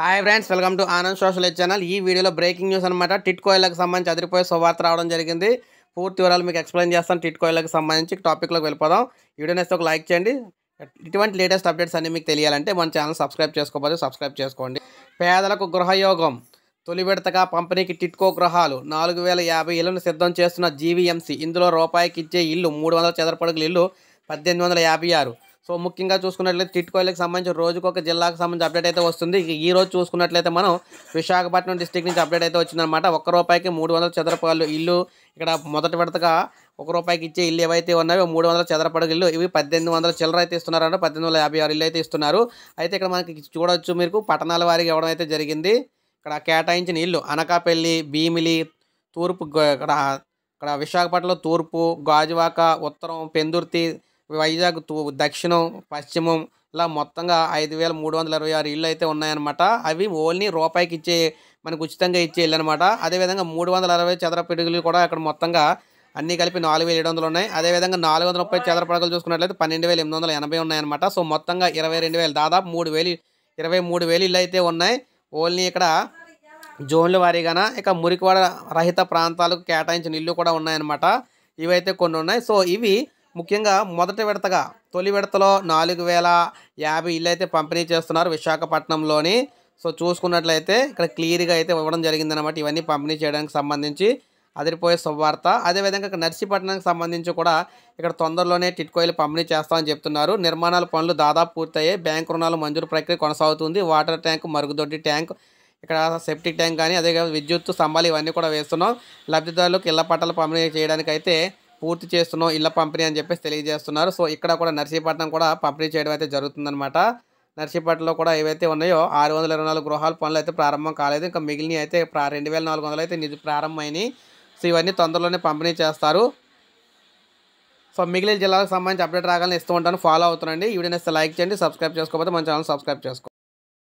hi friends welcome to Anand social channel ఈ వీడియోలో breaking news అనమాట టిట్ కోయిలకు సంబంధించి అదిరిపోయే శుభార్త రావడం జరిగింది పూర్తి వివరాలు మీకు ఎక్స్ప్లెయిన్ చేస్తాను టిట్ కోయిలకు సంబంధించి టాపిక్లోకి వెళ్ళిపోదాం వీడియో నేస్తే ఒక లైక్ చేయండి ఇటువంటి లేటెస్ట్ అప్డేట్స్ అన్ని మీకు తెలియాలంటే మన ఛానల్ సబ్స్క్రైబ్ చేసుకోకపోతే సబ్స్క్రైబ్ చేసుకోండి పేదలకు గృహయోగం తొలి విడతగా పంపిణీకి టిట్కో గృహాలు నాలుగు వేల యాభై ఇళ్లను సిద్ధం చేస్తున్న జీవీఎంసీ ఇందులో రూపాయికి ఇచ్చే ఇల్లు మూడు వందల చదరపడుగుల ఇల్లు పద్దెనిమిది వందల యాభై ఆరు సో ముఖ్యంగా చూసుకున్నట్లయితే తిట్టుకోయలకు సంబంధించి రోజుకొక జిల్లాకు సంబంధించి అప్డేట్ అయితే వస్తుంది ఈ రోజు చూసుకున్నట్లయితే మనం విశాఖపట్నం డిస్టిక్ నుంచి అప్డేట్ అయితే వచ్చిందనమాట ఒక్క రూపాయికి మూడు వందల చదరపాలు ఇల్లు ఇక్కడ మొదటి విడతగా ఒక రూపాయికి ఇచ్చే ఇల్లు ఏవైతే ఉన్నాయో మూడు వందల చదరపడుగు ఇల్లు ఇవి పద్దెనిమిది వందల చిల్లర అయితే ఇస్తున్నారంటే పద్దెనిమిది వందల యాభై ఆరు ఇల్లు అయితే ఇస్తున్నారు అయితే ఇక్కడ మనకి చూడవచ్చు మీరు పట్టణాల వారికి ఇవ్వడం అయితే జరిగింది ఇక్కడ కేటాయించిన ఇల్లు అనకాపల్లి భీమిలి తూర్పు ఇక్కడ ఇక్కడ విశాఖపట్నంలో తూర్పు గాజువాక ఉత్తరం పెందుర్తి వైజాగ్ దక్షిణం పశ్చిమం ఇలా మొత్తంగా ఐదు వేల మూడు వందల ఇరవై ఆరు ఇళ్ళు అయితే ఉన్నాయన్నమాట అవి ఓన్లీ రూపాయికి ఇచ్చే మనకు ఉచితంగా ఇచ్చే ఇల్లు అనమాట అదేవిధంగా మూడు వందల అరవై చదరపిడుగులు కూడా అక్కడ మొత్తంగా అన్నీ కలిపి నాలుగు వేల ఏడు వందలు ఉన్నాయి అదేవిధంగా నాలుగు వందల ముప్పై చదరపడగలు చూసుకున్నట్లయితే పన్నెండు వేల ఎనిమిది వందల ఎనభై ఉన్నాయన్నమాట సో మొత్తంగా ఇరవై రెండు వేలు దాదాపు మూడు వేలు ఇరవై మూడు వేలు ఇళ్ళు అయితే ఉన్నాయి ఓన్లీ ఇక్కడ జోన్ల వారీగాన ఇక మురికివాడ రహిత ప్రాంతాలకు కేటాయించిన ఇల్లు కూడా ఉన్నాయన్నమాట ఇవైతే కొన్ని ఉన్నాయి సో ఇవి ముఖ్యంగా మొదటి విడతగా తొలి విడతలో నాలుగు వేల యాభై ఇల్లు అయితే పంపిణీ చేస్తున్నారు విశాఖపట్నంలోని సో చూసుకున్నట్లయితే ఇక్కడ క్లియర్గా అయితే ఇవ్వడం జరిగిందనమాట ఇవన్నీ పంపిణీ చేయడానికి సంబంధించి అదిరిపోయే శుభవార్త అదేవిధంగా ఇక్కడ నర్సీపట్నానికి సంబంధించి కూడా ఇక్కడ తొందరలోనే టిట్కోయిలు పంపిణీ చేస్తామని చెప్తున్నారు నిర్మాణాల పనులు దాదాపు పూర్తయ్యాయి బ్యాంకు రుణాలు మంజూరు ప్రక్రియ కొనసాగుతుంది వాటర్ ట్యాంక్ మరుగుదొడ్డి ట్యాంక్ ఇక్కడ సెప్టిక్ ట్యాంక్ కానీ అదే విద్యుత్ స్తంభాలు ఇవన్నీ కూడా వేస్తున్నాం లబ్ధిదారులకు ఇళ్ల పట్టాలు పంపిణీ అయితే పూర్తి చేస్తున్నాం ఇళ్ళ పంపిణీ అని చెప్పేసి తెలియజేస్తున్నారు సో ఇక్కడ కూడా నర్సీపట్నం కూడా పంపిణీ చేయడం అయితే జరుగుతుందనమాట నర్సీపట్నంలో కూడా ఏవైతే ఉన్నాయో ఆరు వందల ఇరవై నాలుగు గృహాల పనులు అయితే ప్రారంభం కాలేదు ఇంకా మిగిలిన అయితే ప్రా రెండు వేల నాలుగు వందలు అయితే నిధి ప్రారంభమైనవి సో ఇవన్నీ తొందరలోనే పంపిణీ చేస్తారు సో మిగిలిన జిల్లాలకు సంబంధించి అప్డేట్ రాగానే ఇస్తూ ఉంటాను ఫాలో అవుతుండండి ఈ వీడియో లైక్ చేయండి సబ్స్క్రైబ్ చేసుకోకపోతే మన ఛానల్ సబ్స్క్రైబ్ చేసుకోండి